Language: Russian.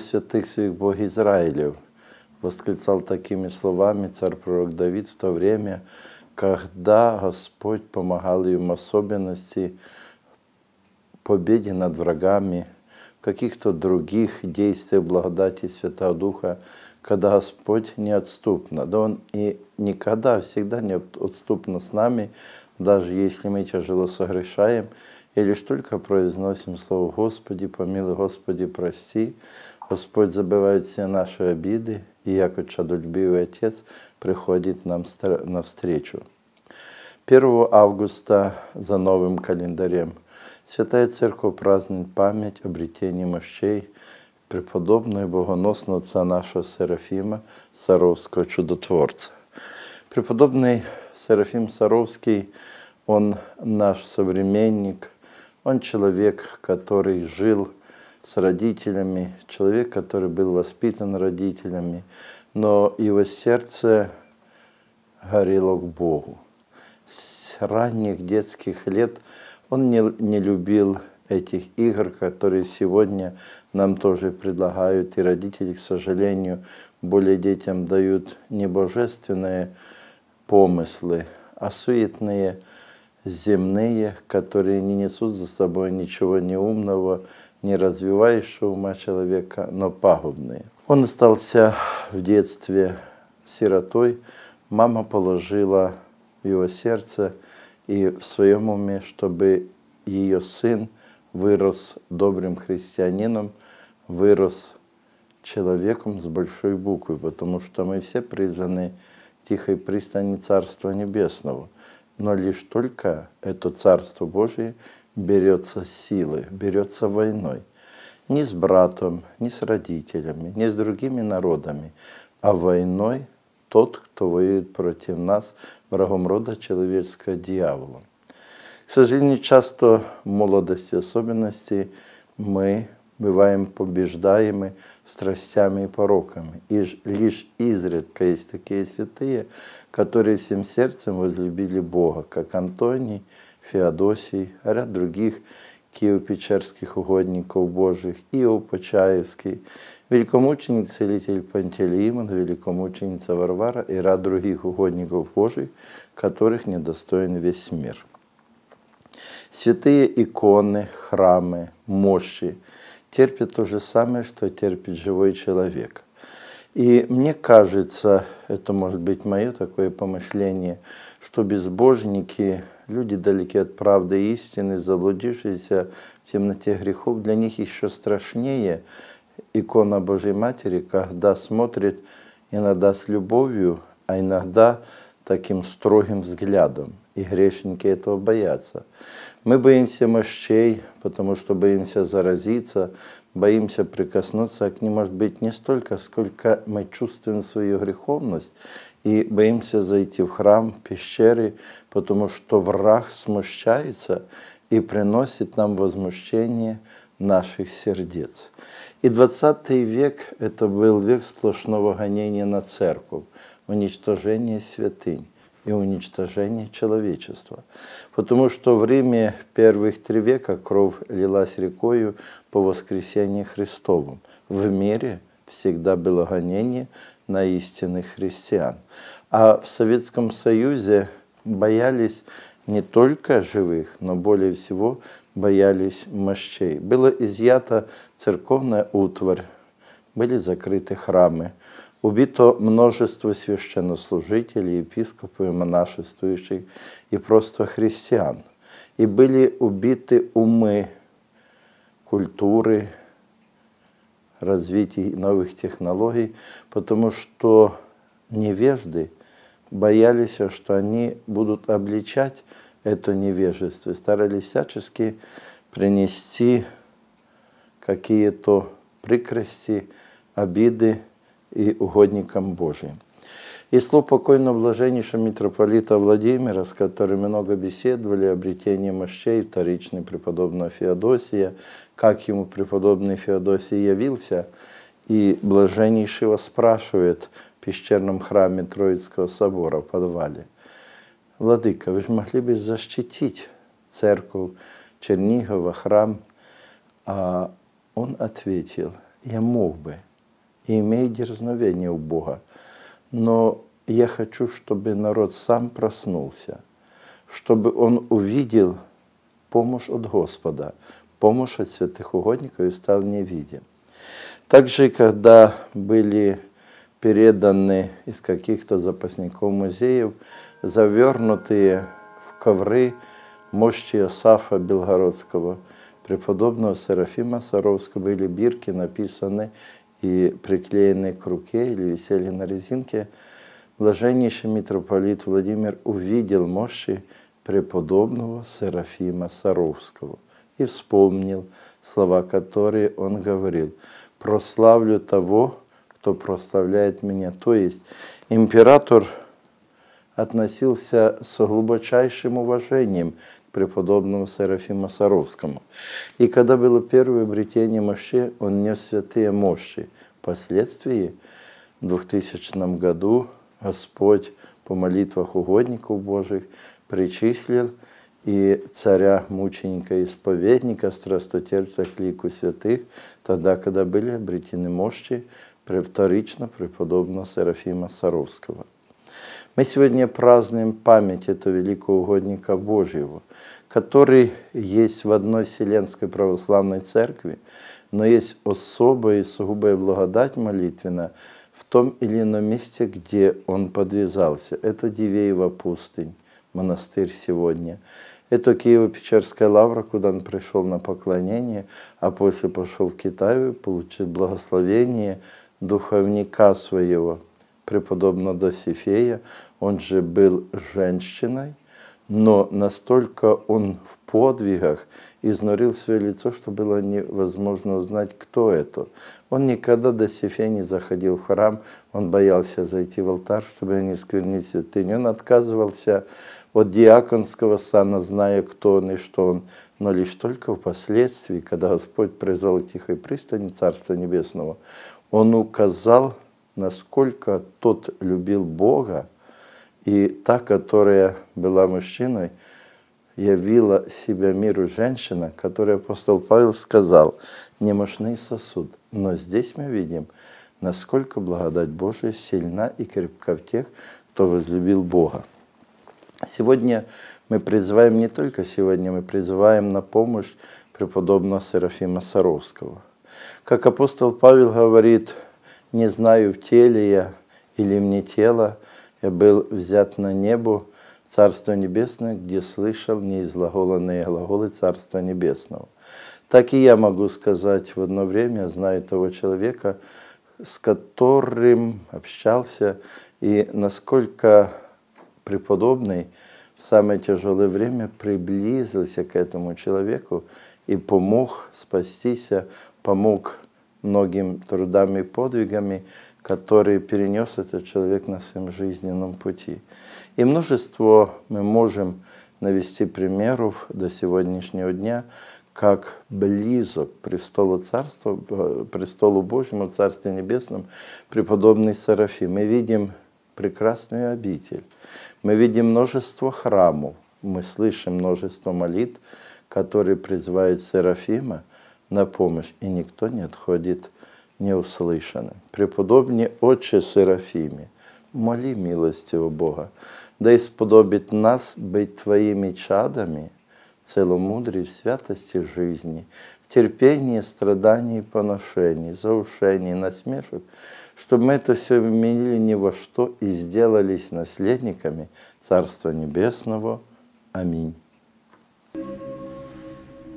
святых своих Бог Израилев. Восклицал такими словами царь пророк Давид в то время, когда Господь помогал им особенности в победе над врагами, в каких-то других действиях благодати Святого Духа, когда Господь неотступно. Да Он и никогда, всегда неотступно с нами, даже если мы тяжело согрешаем, или лишь только произносим слово «Господи, помилуй, Господи, прости», Господь забиває всі наші обіди, і як чадолюбивий Отець приходить нам навстречу. 1 августа за новым календарем Святая Церковь празднует память обретения мощей преподобного и богоносного отца нашего Серафима Саровского чудотворца. Преподобный Серафим Саровский, он наш современник, он человек, который жил – с родителями, человек, который был воспитан родителями, но его сердце горело к Богу. С ранних детских лет он не, не любил этих игр, которые сегодня нам тоже предлагают, и родители, к сожалению, более детям дают не божественные помыслы, а суетные, земные, которые не несут за собой ничего неумного, не развивающего ума человека, но пагубные. Он остался в детстве сиротой. Мама положила в его сердце и в своем уме, чтобы ее сын вырос добрым христианином, вырос человеком с большой буквы, потому что мы все призваны к тихой пристани Царства Небесного – но лишь только это Царство Божие берется силы, берется войной. Не с братом, не с родителями, не с другими народами, а войной тот, кто воюет против нас, врагом рода человеческого, дьяволом. К сожалению, часто в молодости, особенности мы бываем побеждаемы страстями и пороками. И лишь изредка есть такие святые, которые всем сердцем возлюбили Бога, как Антоний, Феодосий, а ряд других Киево-Печерских угодников Божьих, Иов Почаевский, великомученик-целитель Пантелеймон, великомученица Варвара и ряд других угодников Божьих, которых недостоин весь мир. Святые иконы, храмы, мощи, терпит то же самое, что терпит живой человек. И мне кажется, это может быть мое такое помышление, что безбожники, люди далеки от правды и истины, заблудившиеся в темноте грехов, для них еще страшнее икона Божьей Матери, когда смотрит иногда с любовью, а иногда таким строгим взглядом и грешники этого боятся. Мы боимся мощей, потому что боимся заразиться, боимся прикоснуться к ним, может быть, не столько, сколько мы чувствуем свою греховность и боимся зайти в храм, в пещеры, потому что враг смущается и приносит нам возмущение наших сердец. И 20 век – это был век сплошного гонения на церковь, уничтожения святынь и уничтожение человечества. Потому что в Риме первых три века кровь лилась рекою по воскресении Христовым. В мире всегда было гонение на истинных христиан. А в Советском Союзе боялись не только живых, но более всего боялись мощей. Было изъято церковная утварь, были закрыты храмы, Убито множество священнослужителей, епископов и монашествующих, и просто христиан. И были убиты умы культуры, развития новых технологий, потому что невежды боялись, что они будут обличать это невежество, старались всячески принести какие-то прикрости, обиды, и угодником Божьим. И слов покойного блаженнейшего митрополита Владимира, с которыми много беседовали обретение мощей вторичный преподобного Феодосия, как ему преподобный Феодосий явился, и блаженнейшего спрашивает в пещерном храме Троицкого собора в подвале. «Владыка, вы же могли бы защитить церковь Чернигова, храм?» А он ответил, «Я мог бы, и имей дерзновение у Бога. Но я хочу, чтобы народ сам проснулся, чтобы он увидел помощь от Господа, помощь от святых угодников и стал невидим. Также, когда были переданы из каких-то запасников музеев, завернутые в ковры мощи Асафа Белгородского, преподобного Серафима Саровского или Бирки написаны и приклеенные к руке или висели на резинке, блаженнейший митрополит Владимир увидел мощи преподобного Серафима Саровского и вспомнил слова, которые он говорил. «Прославлю того, кто прославляет меня». То есть император относился с глубочайшим уважением преподобному Серафиму Саровскому. И когда было первое обретение мощи, он нес святые мощи. Впоследствии, в 2000 году, Господь по молитвах угодников Божьих причислил и царя, мученика, исповедника, страстотерпца к лику святых, тогда, когда были обретены мощи, вторично преподобного Серафима Саровского. Мы сегодня празднуем память этого великого угодника Божьего, который есть в одной Вселенской Православной Церкви, но есть особая и сугубая благодать молитвенная в том или ином месте, где он подвязался. Это Дивеева пустынь, монастырь сегодня. Это Киево-Печерская лавра, куда он пришел на поклонение, а после пошел в Китай, получил благословение духовника своего – преподобного Досифея, он же был женщиной, но настолько он в подвигах изнурил свое лицо, что было невозможно узнать, кто это. Он никогда до Сифе не заходил в храм, он боялся зайти в алтарь, чтобы не сквернить святыню. Он отказывался от диаконского сана, зная, кто он и что он, но лишь только впоследствии, когда Господь произвел тихой пристани Царства Небесного, он указал насколько тот любил Бога, и та, которая была мужчиной, явила себя миру женщина, которой апостол Павел сказал, немощный сосуд. Но здесь мы видим, насколько благодать Божия сильна и крепка в тех, кто возлюбил Бога. Сегодня мы призываем, не только сегодня, мы призываем на помощь преподобного Серафима Саровского. Как апостол Павел говорит – не знаю, в теле я или мне тело, я был взят на небо, Царство Небесное, где слышал неизлаголенные глаголы Царства Небесного. Так и я могу сказать в одно время, знаю того человека, с которым общался, и насколько преподобный в самое тяжелое время приблизился к этому человеку и помог спастись, помог многим трудам и подвигами, которые перенес этот человек на своем жизненном пути. И множество мы можем навести примеров до сегодняшнего дня, как близок престолу Царства, э, престолу Божьему, Царству Небесному, преподобный Серафим. Мы видим прекрасную обитель, мы видим множество храмов, мы слышим множество молитв, которые призывают Серафима – на помощь, и никто не отходит неуслышанным. Преподобні Отче Серафиме, моли милостивого Бога, да исподобит нас быть твоими чадами в святости жизни, в терпении, страдании и поношении, заушении, насмешек, чтобы мы это все вменили ни во что и сделались наследниками Царства Небесного. Аминь.